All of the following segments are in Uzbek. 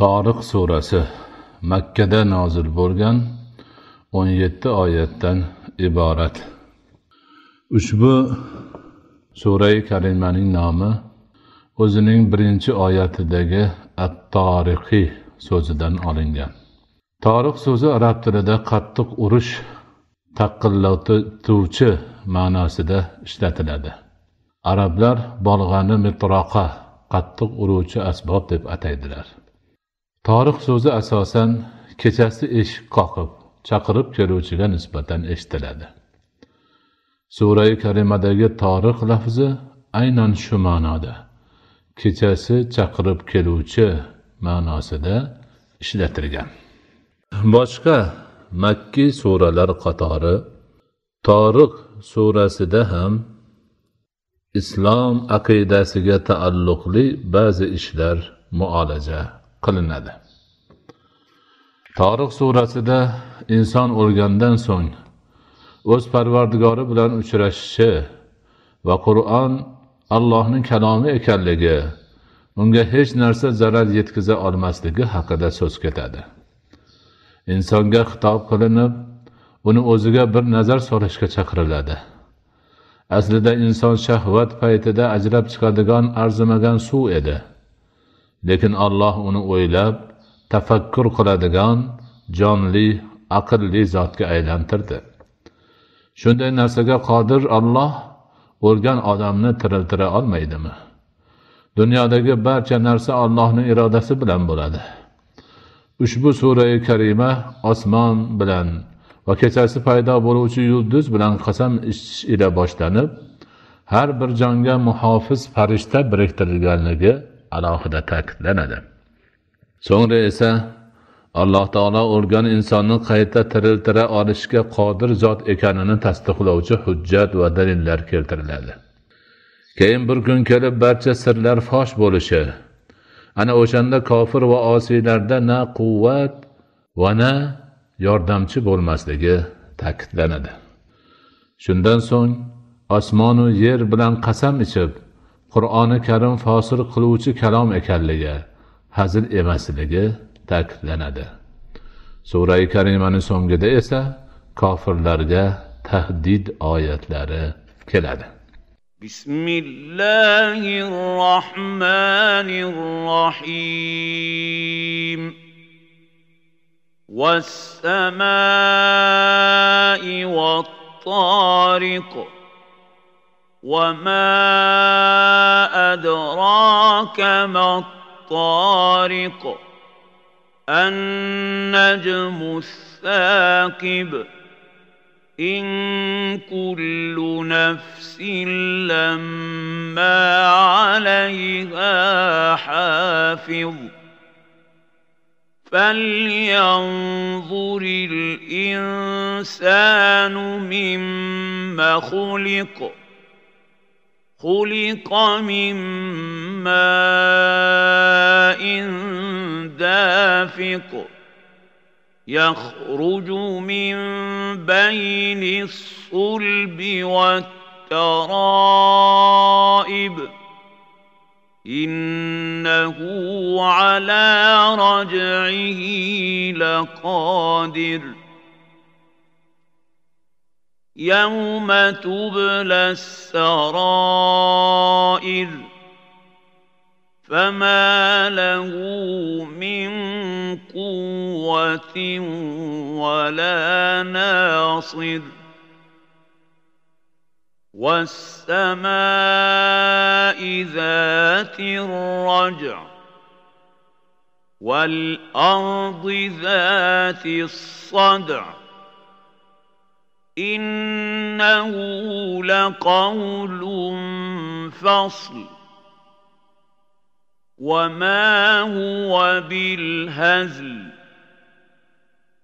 toriq surasi makkada nozil bo'lgan o'n yetti oyatdan iborat ushbu surai karimaning nomi o'zining birinchi oyatidagi at toriqiy so'zidan olingan toriq so'zi arab tilida qattiq urish taqillatuvchi ma'nosida ishlatiladi arablar bolg'ani mitroqa qattiq uruvchi asbob deb ataydilar tarix so'zi asosan kechasi eshik qoqib chaqirib keluvchiga nisbatan eshitiladi surai karimadagi toriq lafzi aynan shu ma'noda kechasi chaqirib keluvchi ma'nosida ishlatilgan boshqa makki suralar qatori toriq surasida ham islom aqidasiga taalluqli ba'zi ishlar muolaja qilinadi torih surasida inson o'lgandan so'ng o'z parvardigori bilan uchrashishi va qur'on allohning kalomi ekanligi unga hech narsa zarar yetkaza olmasligi haqida so'z ketadi insonga xitob qilinib uni o'ziga bir nazar solishga chaqiriladi aslida inson shahvat paytida ajrab chiqadigan arzimagan suv edi lekin alloh uni o'ylab tafakkur qiladigan jonli aqlli zotga aylantirdi shunday narsaga qodir olloh o'lgan odamni tiriltira olmaydimi dunyodagi barcha narsa allohning irodasi bilan bo'ladi ushbu surai karima osmon bilan va kechasi paydo bo'luvchi yulduz bilan qasam ichish ila boshlanib har bir jonga muhofiz farishta biriktirilganligi alohida ta'kidlanadi so'ngra esa alloh taolo o'lgan insonni qayta tiriltira olishga qodir zot ekanini tasdiqlovchi hujjat va dalillar keltiriladi keyin bir kun kelib barcha sirlar fosh bo'lishi ana o'shanda kofir va osiylarda na quvvat va na yordamchi bo'lmasligi ta'kidlanadi shundan so'ng osmonu yer bilan qasam ichib qur'oni karim fosil qiluvchi kalom ekanligi hazil emasligi ta'kidlanadi surai karimani so'ngida esa kofirlarga tahdid oyatlari keladi bismillahi rohmanir rohim vassamai vattoriq وما أدراك ما الطارق النجم الثاقب إن كل نفس لما عليها حافظ فلينظر الإنسان مما خلق خلق من ماء دافق يخرج من بين الصلب والترائب انه على رجعه لقادر يوم تبلى السرائر فما له من قوه ولا ناصر والسماء ذات الرجع والارض ذات الصدع إنه لقول فصل وما هو بالهزل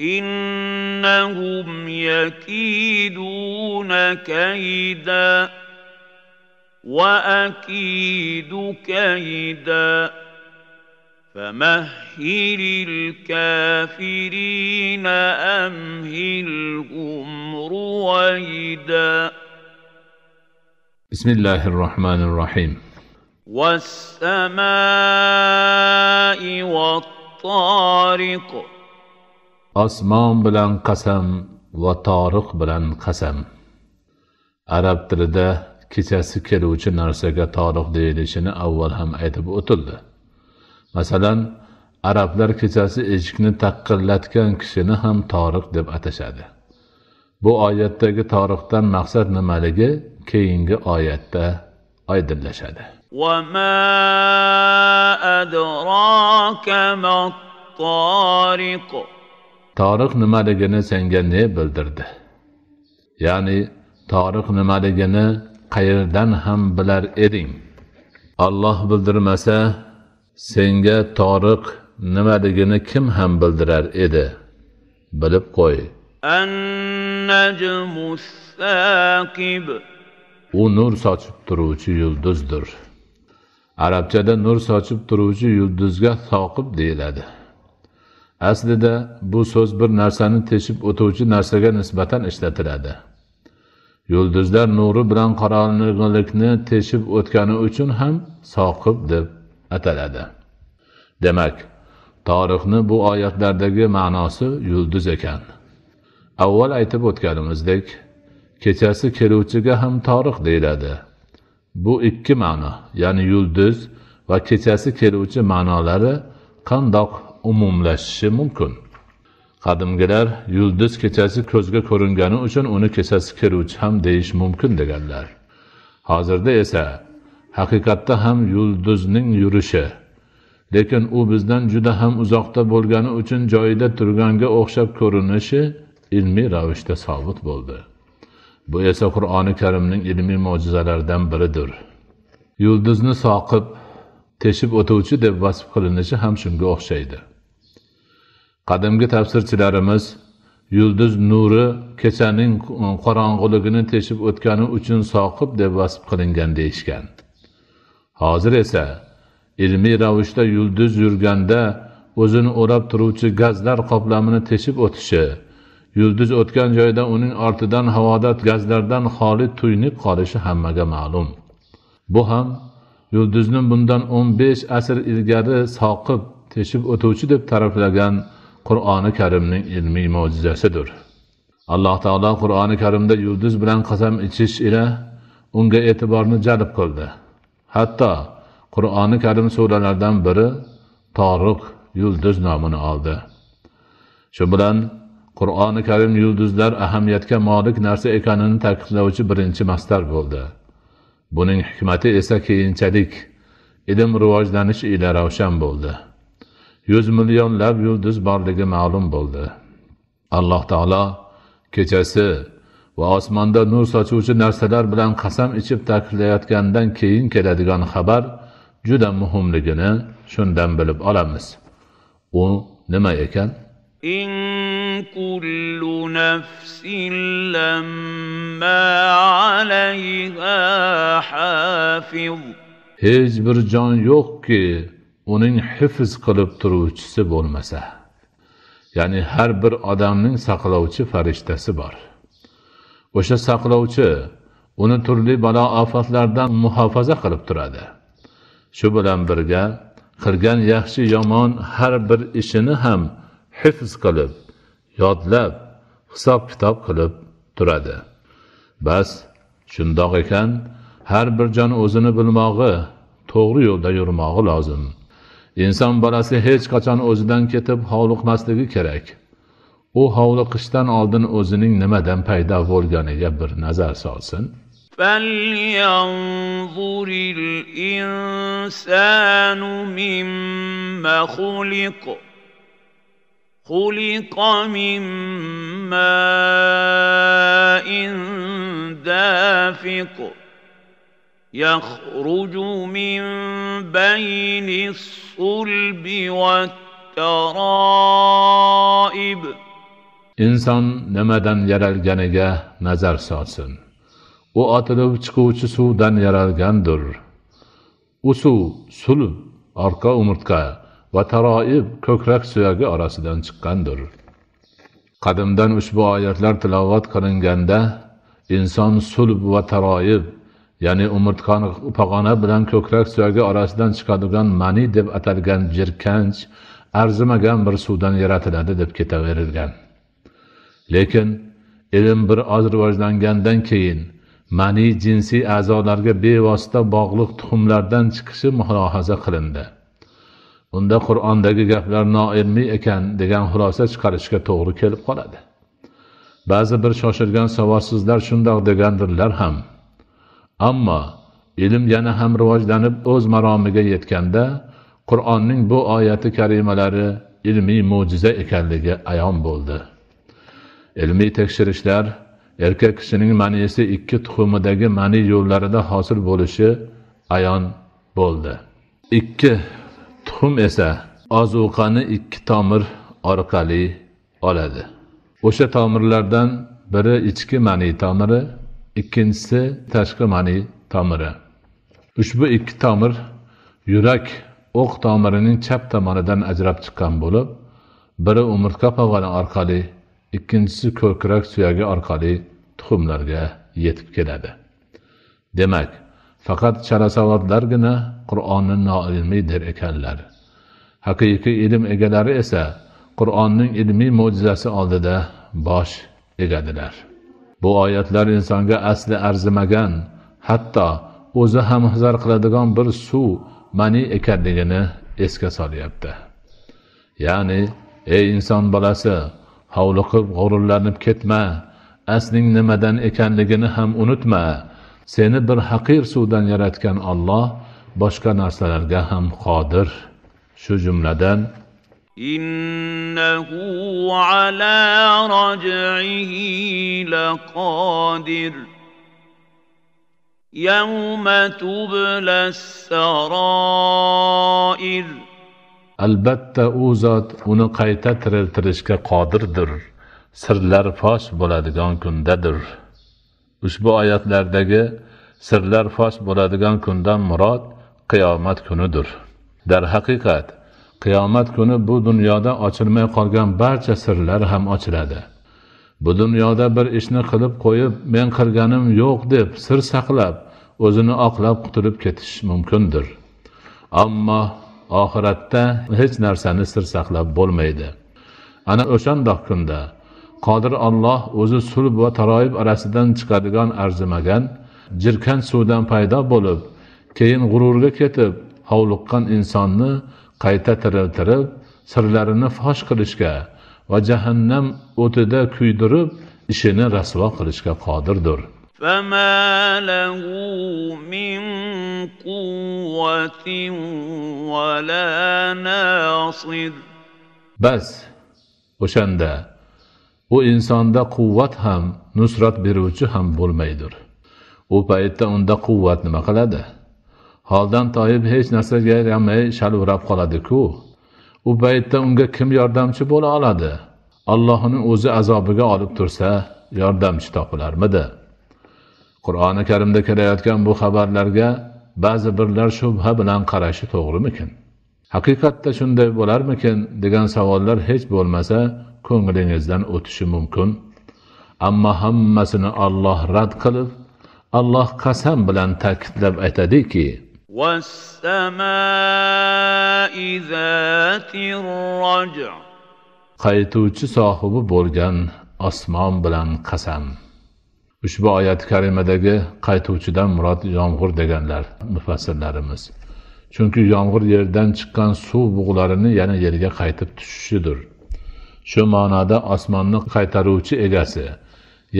إنهم يكيدون كيدا وأكيد كيداً فمهل الكافرين أمهلهم رويدا بسم الله الرحمن الرحيم والسماء والطارق آسمان بلن قسم وطارق بلن قسم عرب tilida كتاسي keluvchi narsaga طارق deyilishini اول هم aytib o'tildi masalan arablar kechasi eshikni taqillatgan kishini ham toriq deb atashadi bu oyatdagi toriqdan maqsad nimaligi keyingi oyatda oydinlashadi toriq nimaligini senga ne bildirdi ya'ni toriq nimaligini qayerdan ham bilar eding olloh bildirmasa senga toriq nimaligini kim ham bildirar edi bilib qo'y u nur sochib turuvchi yulduzdir arabchada nur sochib turuvchi yulduzga soqib deyiladi aslida bu so'z bir narsani teshib o'tuvchi narsaga nisbatan ishlatiladi yulduzlar nuri bilan qorong'ilikni teshib o'tgani uchun ham soqib deb ataladi demak tarixni bu oyatlardagi ma'nosi yulduz ekan avval aytib o'tganimizdek kechasi keluvchiga ham torix deyiladi bu ikki ma'no ya'ni yulduz va kechasi keluvchi ma'nolari qandoq umumlashishi mumkin qadimgilar yulduz kechasi ko'zga ko'ringani uchun uni kechasi keluvchi ham deyish mumkin deganlar hozirda esa haqiqatda ham yulduzning yurishi lekin u bizdan juda ham uzoqda bo'lgani uchun joyida turganga o'xshab ko'rinishi ilmiy ravishda sobit bo'ldi bu esa qur'oni karimning ilmiy mo'jizalaridan biridir yulduzni soqib teshib o'tuvchi deb vasf qilinishi ham shunga o'xshaydi qadimgi tafsirchilarimiz yulduz nuri kechaning qorong'iligini teshib o'tgani uchun soqib deb vasf qilingan deyishgan hozir esa ilmiy ravishda yulduz yurganda o'zini o'rab turuvchi gazlar qoplamini teshib o'tishi yulduz o'tgan joyda uning ortidan havoda gazlardan xoli tuynib qolishi hammaga ma'lum bu ham yulduzni bundan o'n besh asr ilgari soqib teshib o'tuvchi deb ta'riflagan qur'oni karimning ilmiy mo'jizasidir alloh taolo qur'oni karimda yulduz bilan qasam ichish ila unga e'tiborni jalb qildi hatto qur'oni karim suralaridan biri toriq yulduz nomini oldi shu bilan qur'oni karim yulduzlar ahamiyatga molik narsa ekanini ta'kidlovchi birinchi mastar bo'ldi buning hikmati esa keyinchalik ilm rivojlanishi ila ravshan bo'ldi yuz millionlab yulduz borligi ma'lum bo'ldi alloh taolo kechasi va osmonda nur sochuvchi narsalar bilan qasam ichib ta'kidlayotgandan keyin keladigan xabar juda muhimligini shundan bilib olamiz u nima ekan إن كل نفس لما عليها حافظ hech bir jon yo'qki uning hifz qilib turuvchisi bo'lmasa ya'ni har bir odamning saqlovchi farishtasi bor o'sha saqlovchi uni turli balo ofatlardan muhofaza qilib turadi shu bilan birga qilgan yaxshi yomon har bir ishini ham hifz qilib yodlab hisob kitob qilib turadi bas shundoq ekan har bir jon o'zini bilmog'i to'g'ri yo'lda yurmog'i lozim inson bolasi hech qachon o'zidan ketib hovliqmasligi kerak bu hovli qishdan oldin o'zining nimadan paydo bo'lganiga bir nazar solsin فلينظر الإنسان مما خلق خلق من ماء دافق يخرج من بين الصلب والترائب inson nimadan yaralganiga nazar solsin u otilib chiquvchi suvdan yaralgandir u suv sul orqa umurtqa va taroib ko'krak suyagi orasidan chiqqandir qadimdan ushbu oyatlar tilovat qilinganda inson sulb va taroib ya'ni umurtqani pog'ona bilan ko'krak suyagi orasidan chiqadigan mani deb atalgan jirkanch arzimagan bir suvdan yaratiladi deb ketaverilgan lekin ilm bir oz rivojlangandan keyin mani jinsiy a'zolarga bevosita bog'liq tuxumlardan chiqishi mulohaza qilindi unda qur'ondagi gaplar noilmiy ekan degan xulosa chiqarishga to'g'ri kelib qoladi ba'zi bir shoshilgan savodsizlar shundoq degandirlar ham ammo ilm yana ham rivojlanib o'z maromiga yetganda qur'onning bu oyati karimalari ilmiy mo'jiza ekanligi ayon bo'ldi ilmiy tekshirishlar erkak kishining manisi ikki tuxumidagi mani yo'llarida hosil bo'lishi ayon bo'ldi ikki tuxum esa ozuqani ikki tomir orqali oladi o'sha tomirlardan biri ichki mani tomiri ikkinchisi tashqi mani tomiri ushbu ikki tomir yurak o'q tomirining chap tomonidan ajrab chiqqan bo'lib biri umurtqa pog'ona orqali ikkinchisi ko'krak suyagi orqali tuxumlarga yetib keladi demak faqat charasavodlargina qur'onni noilmiy der ekanlar haqiqiy ilm egalari esa qur'onning ilmiy mo'jizasi oldida bosh egadilar bu oyatlar insonga asli arzimagan hatto o'zi ham hazar qiladigan bir suv mani ekanligini esga solyapti ya'ni ey inson bolasi hovliqib g'ururlanib ketma asling nimadan ekanligini ham unutma seni bir haqir suvdan yaratgan olloh boshqa narsalarga ham qodir shu jumladan إنه على رجعه لقادر يوم تبلى السرائر albatta u zot uni qayta tiriltirishga qodirdir sirlar fosh bo'ladigan kundadir ushbu oyatlardagi sirlar fosh bo'ladigan kundan murod qiyomat kunidir darhaqiqat qiyomat kuni bu dunyoda ochilmay qolgan barcha sirlar ham ochiladi bu dunyoda bir ishni qilib qo'yib men qilganim yo'q deb sir saqlab o'zini oqlab qutulib ketish mumkindir ammo oxiratda hech narsani sir saqlab bo'lmaydi ana o'shandoq kunda qodir olloh o'zi sulb va taroyib orasidan chiqadigan arzimagan jirkan suvdan paydo bo'lib keyin g'ururga ketib hovliqqan insonni qayta tiriltirib sirlarini fosh qilishga va jahannam o'tida kuydirib ishini rasvo qilishga qodirdir فَمَا لَهُ مِنْ قُوَّةٍ وَلَا نَاصِرٍ بس o'shanda u insonda quvvat ham nusrat beruvchi ham bo'lmaydir u paytda unda quvvat nima qiladi holdan toyib hech narsaga yaramay ку qoladiku u paytda unga kim yordamchi bo'la oladi allohni o'zi azobiga olib tursa yordamchi topilarmidi qur'oni karimda kelayotgan bu xabarlarga ba'zi birlar shubha bilan qarashi to'g'rimikin haqiqatda shunday bo'larmikin degan savollar hech bo'lmasa ko'nglingizdan o'tishi mumkin ammo hammasini olloh rad qilib alloh qasam bilan ta'kidlab aytadiki qaytuvchi sohibi bo'lgan osmon bilan qasam ushbu oyati karimadagi qaytuvchidan murod yomg'ir deganlar mufassirlarimiz chunki yomg'ir yerdan chiqqan suv bug'larini yana yerga qaytib tushishidir shu ma'noda osmonni qaytaruvchi egasi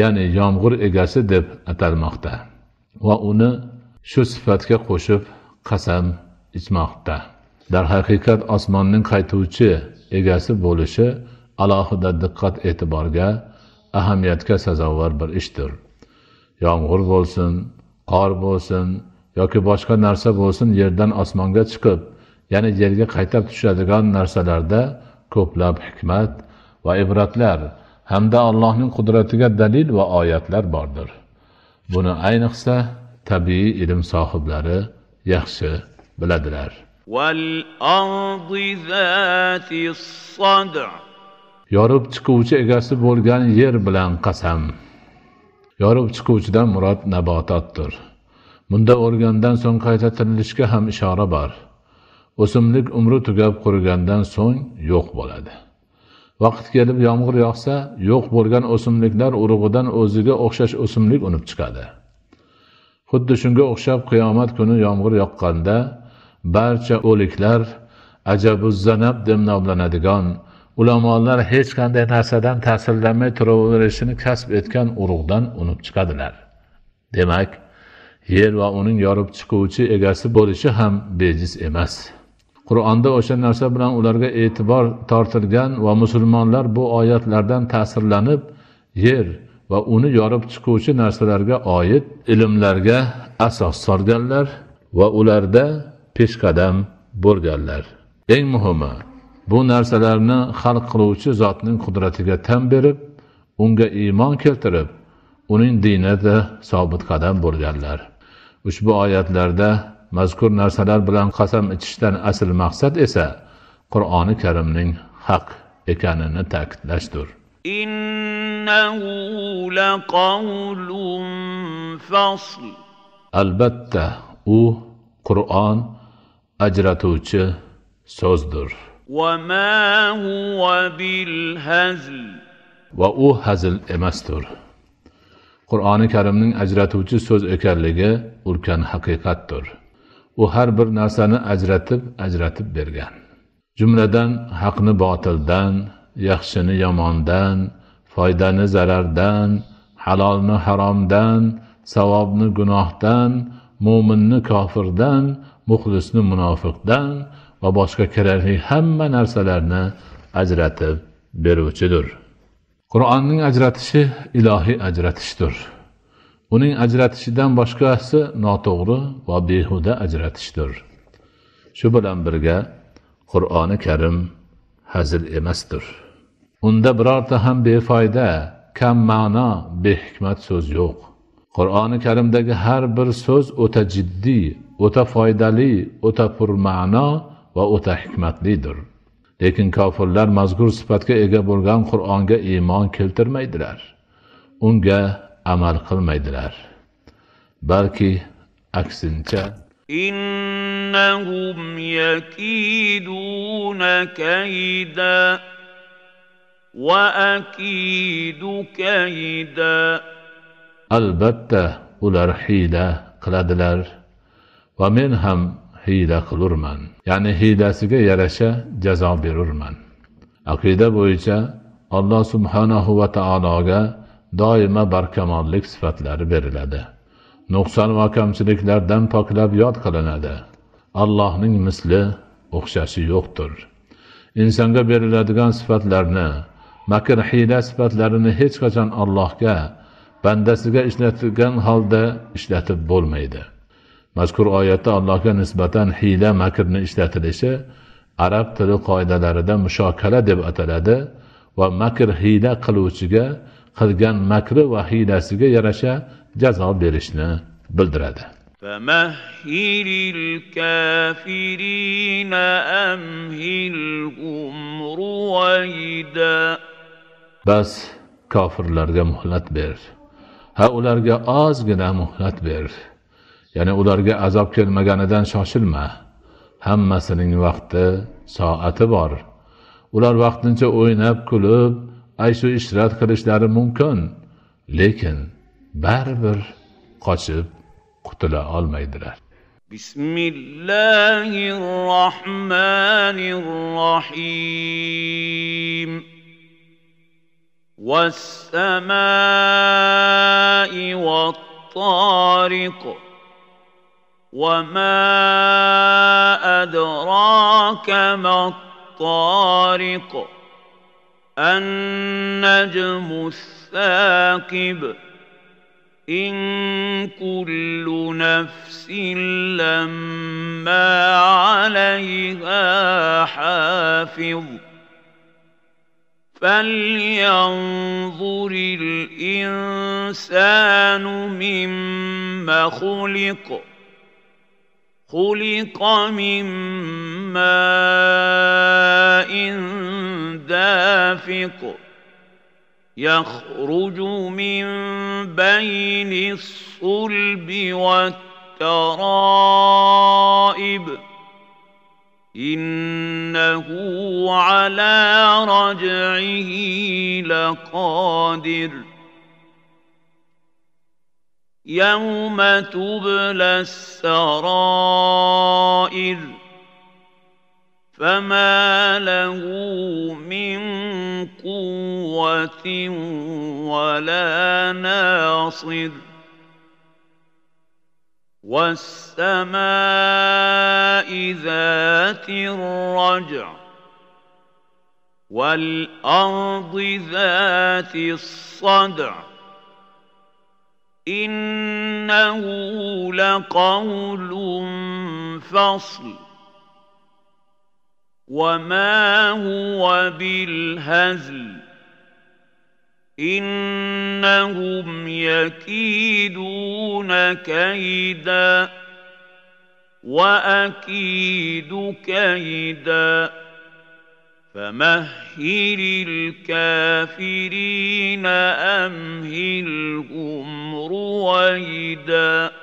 ya'ni yomg'ir egasi deb atalmoqda va uni shu sifatga qo'shib qasam ichmoqda darhaqiqat osmonning qaytuvchi egasi bo'lishi alohida diqqat e'tiborga ahamiyatga sazovor bir ishdir yomg'ir bo'lsin qor bo'lsin yoki boshqa narsa bo'lsin yerdan osmonga chiqib ya'ni yerga qaytab tushadigan narsalarda ko'plab hikmat va ibratlar hamda allohning qudratiga dalil va oyatlar bordir buni ayniqsa tabiiy ilm sohiblari yaxshi biladilar yorib chiquvchi egasi bo'lgan yer bilan qasam yorib chiquvchidan murod nabototdir bunda o'lgandan so'ng qayta tirilishga ham ishora bor o'simlik umri tugab qurigandan so'ng yo'q bo'ladi vaqt kelib yomg'ir yog'sa yo'q bo'lgan o'simliklar urug'idan o'ziga o'xshash o'simlik unib chiqadi xuddi shunga o'xshab qiyomat kuni yomg'ir yoqqanda barcha o'liklar ajabuzzanab zanab deb nomlanadigan ulamolar hech qanday narsadan ta'sirlanmay turaverishini kasb etgan urug'dan unib chiqadilar demak yer va uning yorib chiquvchi egasi bo'lishi ham bejiz emas qur'onda o'sha narsa bilan ularga e'tibor tortilgan va musulmonlar bu oyatlardan ta'sirlanib yer va uni yorib chiquvchi narsalarga oid ilmlarga asos solganlar va ularda peshqadam bo'lganlar eng muhimi bu narsalarni xalq qiluvchi zotning qudratiga tan berib unga iymon keltirib uning dinida sobit qadam bo'lganlar ushbu oyatlarda mazkur narsalar bilan qasam ichishdan asl maqsad esa qur'oni karimning haq ekanini ta'kidlashdir albatta u qur'on ajratuvchi so'zdir وما هو بالهزل va u hazil emasdir qur'oni karimning ajratuvchi so'z ekanligi ulkan haqiqatdir u har bir narsani ajratib ajratib bergan jumladan haqni botildan yaxshini yomondan foydani zarardan halolni haromdan savobni gunohdan mo'minni kofirdan muxlisni munofiqdan va boshqa kerakli hamma narsalarni ajratib beruvchidir qur'onning ajratishi ilohiy ajratishdir uning ajratishidan boshqasi noto'g'ri va behuda ajratishdir shu bilan birga qur'oni karim hazil emasdir unda birorta ham befoyda kam ma'no behikmat so'z yo'q qur'oni karimdagi har bir so'z o'ta jiddiy o'ta foydali o'ta purma'no va o'ta hikmatlidir lekin kofirlar mazkur sifatga ega bo'lgan qur'onga iymon keltirmaydilar unga amal qilmaydilar balki aksincha innahum yakiduna kayda va akidu albatta ular hiyla qiladilar va men ham hiyla qilurman ya'ni hiylasiga yarasha jazo berurman aqida bo'yicha alloh subhanahu va taologa doimo barkamollik sifatlari beriladi nuqson va kamchiliklardan poklab yod qilinadi allohning misli o'xshashi yo'qdir insonga beriladigan sifatlarni makr hiyla sifatlarini hech qachon allohga bandasiga ishlatilgan holda ishlatib bo'lmaydi mazkur oyatda allohga nisbatan hiyla makrni ishlatilishi arab tili qoidalarida mushokala deb ataladi va makr hiyla qiluvchiga qilgan makri va hiylasiga yarasha jazo berishni bildiradi فمهل الكافرين أمهلهم رويدا بس kofirlarga muhlat ber ha ularga ozgina muhlat ber ya'ni ularga azob kelmaganidan shoshilma hammasining vaqti soati bor ular vaqtincha o'ynab kulib ayshu ishrat qilishlari mumkin lekin baribir qochib qutula olmaydilar bismillahi rohmanir rohim vassamai vattoriq وما أدراك ما الطارق النجم الثاقب إن كل نفس لما عليها حافظ فلينظر الإنسان مما خلق خلق من ماء دافق يخرج من بين الصلب والترائب انه على رجعه لقادر يوم تبلى السرائر فما له من قوه ولا ناصر والسماء ذات الرجع والارض ذات الصدع إنه لقول فصل وما هو بالهزل إنهم يكيدون كيدا وأكيد كيداً فمهل الكافرين أمهلهم رويداً